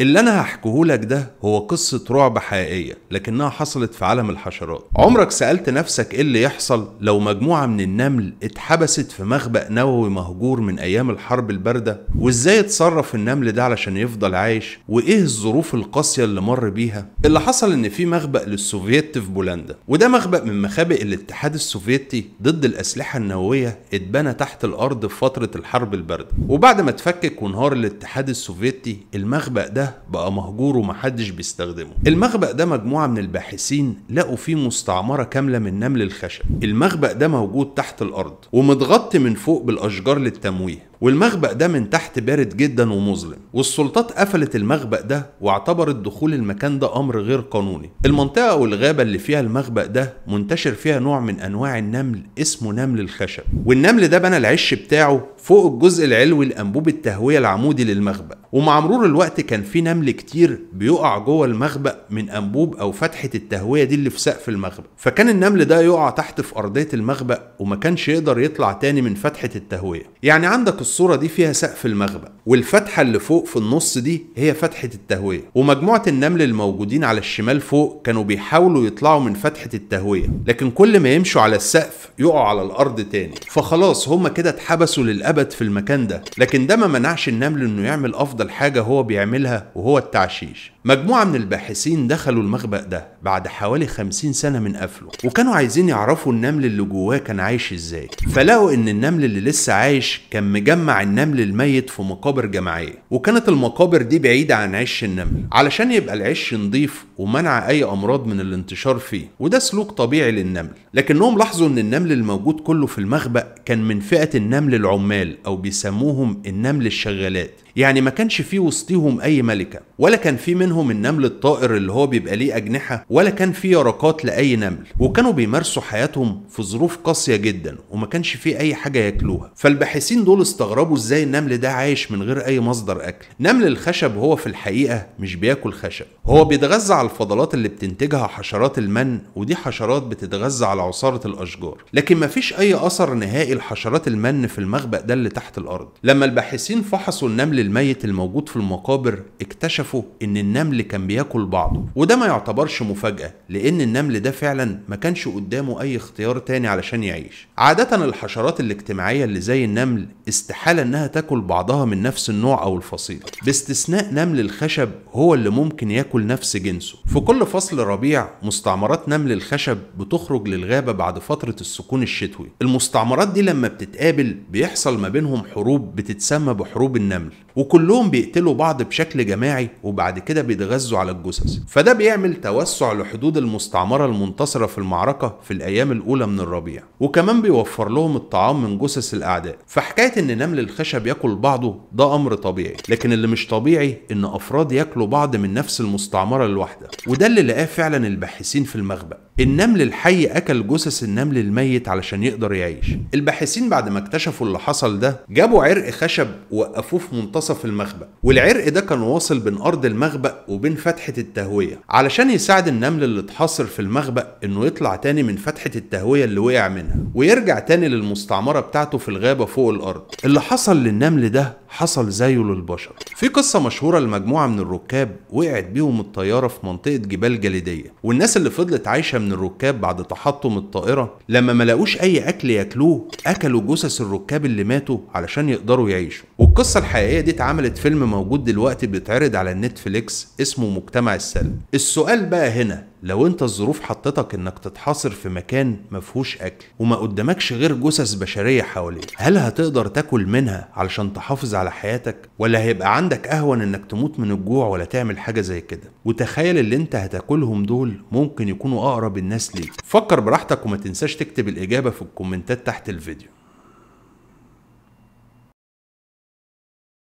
اللي انا هحكيه لك ده هو قصة رعب حقيقية لكنها حصلت في عالم الحشرات عمرك سألت نفسك ايه اللي يحصل لو مجموعة من النمل اتحبست في مخبأ نووي مهجور من ايام الحرب الباردة وازاي اتصرف النمل ده علشان يفضل عايش وايه الظروف القاسية اللي مر بيها اللي حصل ان في مخبأ للسوفيت في بولندا وده مخبأ من مخابئ الاتحاد السوفيتي ضد الاسلحة النووية اتبنى تحت الارض في فترة الحرب الباردة وبعد ما اتفكك وانهار الاتحاد السوفيتي المخبأ ده ده بقى مهجور ومحدش بيستخدمه المخبأ ده مجموعة من الباحثين لقوا فيه مستعمرة كاملة من نمل الخشب المخبأ ده موجود تحت الأرض ومتغطي من فوق بالأشجار للتمويه والمخبأ ده من تحت بارد جدا ومظلم والسلطات قفلت المخبأ ده واعتبرت دخول المكان ده أمر غير قانوني المنطقة والغابة اللي فيها المخبأ ده منتشر فيها نوع من أنواع النمل اسمه نمل الخشب والنمل ده بنى العش بتاعه فوق الجزء العلوي لأنبوب التهوية العمودي للمخبأ ومع مرور الوقت كان في نمل كتير بيقع جوه المخبأ من أنبوب أو فتحة التهوية دي اللي في سقف المخبأ فكان النمل ده يقع تحت في أرضية المخبأ وما كانش يقدر يطلع تاني من فتحة التهوية يعني عندك الصورة دي فيها سقف المخبأ والفتحة اللي فوق في النص دي هي فتحة التهوية ومجموعة النمل الموجودين على الشمال فوق كانوا بيحاولوا يطلعوا من فتحة التهوية لكن كل ما يمشوا على السقف يقعوا على الأرض تاني فخلاص هما كده اتحبسوا للأبد في المكان ده لكن ده ما منعش النمل إنه يعمل أفضل أفضل حاجة هو بيعملها وهو التعشيش مجموعة من الباحثين دخلوا المخبأ ده بعد حوالي 50 سنة من قفله وكانوا عايزين يعرفوا النمل اللي جواه كان عايش ازاي فلقوا ان النمل اللي لسه عايش كان مجمع النمل الميت في مقابر جماعية وكانت المقابر دي بعيدة عن عش النمل علشان يبقى العش نضيف ومنع اي امراض من الانتشار فيه وده سلوك طبيعي للنمل لكنهم لاحظوا ان النمل الموجود كله في المخبأ كان من فئة النمل العمال او بيسموهم النمل الشغالات يعني ما كانش فيه وسطيهم اي ملكة ولا كان في منهم منهم النمل الطائر اللي هو بيبقى ليه أجنحة ولا كان في يرقات لأي نمل وكانوا بيمارسوا حياتهم في ظروف قاسية جدا وما كانش فيه أي حاجة ياكلوها فالباحثين دول استغربوا إزاي النمل ده عايش من غير أي مصدر أكل نمل الخشب هو في الحقيقة مش بياكل خشب هو بيتغذى على الفضلات اللي بتنتجها حشرات المن ودي حشرات بتتغذى على عصارة الأشجار لكن ما فيش أي أثر نهائي لحشرات المن في المخبأ ده اللي تحت الأرض لما الباحثين فحصوا النمل الميت الموجود في المقابر اكتشفوا إن النمل النمل كان بياكل بعضه وده ما يعتبرش مفاجأة لأن النمل ده فعلا ما كانش قدامه أي اختيار تاني علشان يعيش عادة الحشرات الاجتماعية اللي زي النمل استحالة إنها تاكل بعضها من نفس النوع أو الفصيل باستثناء نمل الخشب هو اللي ممكن ياكل نفس جنسه في كل فصل ربيع مستعمرات نمل الخشب بتخرج للغابة بعد فترة السكون الشتوي المستعمرات دي لما بتتقابل بيحصل ما بينهم حروب بتتسمى بحروب النمل وكلهم بيقتلوا بعض بشكل جماعي وبعد كده بيتغذوا على الجثث فده بيعمل توسع لحدود المستعمرة المنتصرة في المعركة في الأيام الأولى من الربيع وكمان بيوفر لهم الطعام من جثث الأعداء فحكاية إن نمل الخشب ياكل بعضه ده أمر طبيعي لكن اللي مش طبيعي إن أفراد ياكلوا بعض من نفس المستعمرة الواحدة وده اللي لقاه فعلا الباحثين في المخبأ النمل الحي أكل جثث النمل الميت علشان يقدر يعيش الباحثين بعد ما اكتشفوا اللي حصل ده جابوا عرق خشب وقفوه في منتصف المخبأ والعرق ده كان واصل بين أرض المخبأ وبين فتحة التهوية علشان يساعد النمل اللي اتحاصر في المخبأ انه يطلع تاني من فتحة التهوية اللي وقع منها ويرجع تاني للمستعمرة بتاعته في الغابة فوق الأرض اللي حصل للنمل ده حصل زيه للبشر في قصة مشهورة لمجموعة من الركاب وقعت بيهم الطيارة في منطقة جبال جليدية والناس اللي فضلت عايشة من الركاب بعد تحطم الطائرة لما ما أي أكل ياكلوه أكلوا جثث الركاب اللي ماتوا علشان يقدروا يعيشوا والقصة الحقيقية دي اتعملت فيلم موجود دلوقتي بيتعرض على النتفليكس اسمه مجتمع السلب السؤال بقى هنا لو انت الظروف حطتك انك تتحاصر في مكان مفهوش اكل وما قدامكش غير جثث بشريه حواليك هل هتقدر تاكل منها علشان تحافظ على على حياتك ولا هيبقى عندك اهون انك تموت من الجوع ولا تعمل حاجه زي كده وتخيل اللي انت هتاكلهم دول ممكن يكونوا اقرب الناس ليك فكر براحتك وما تنساش تكتب الاجابه في الكومنتات تحت الفيديو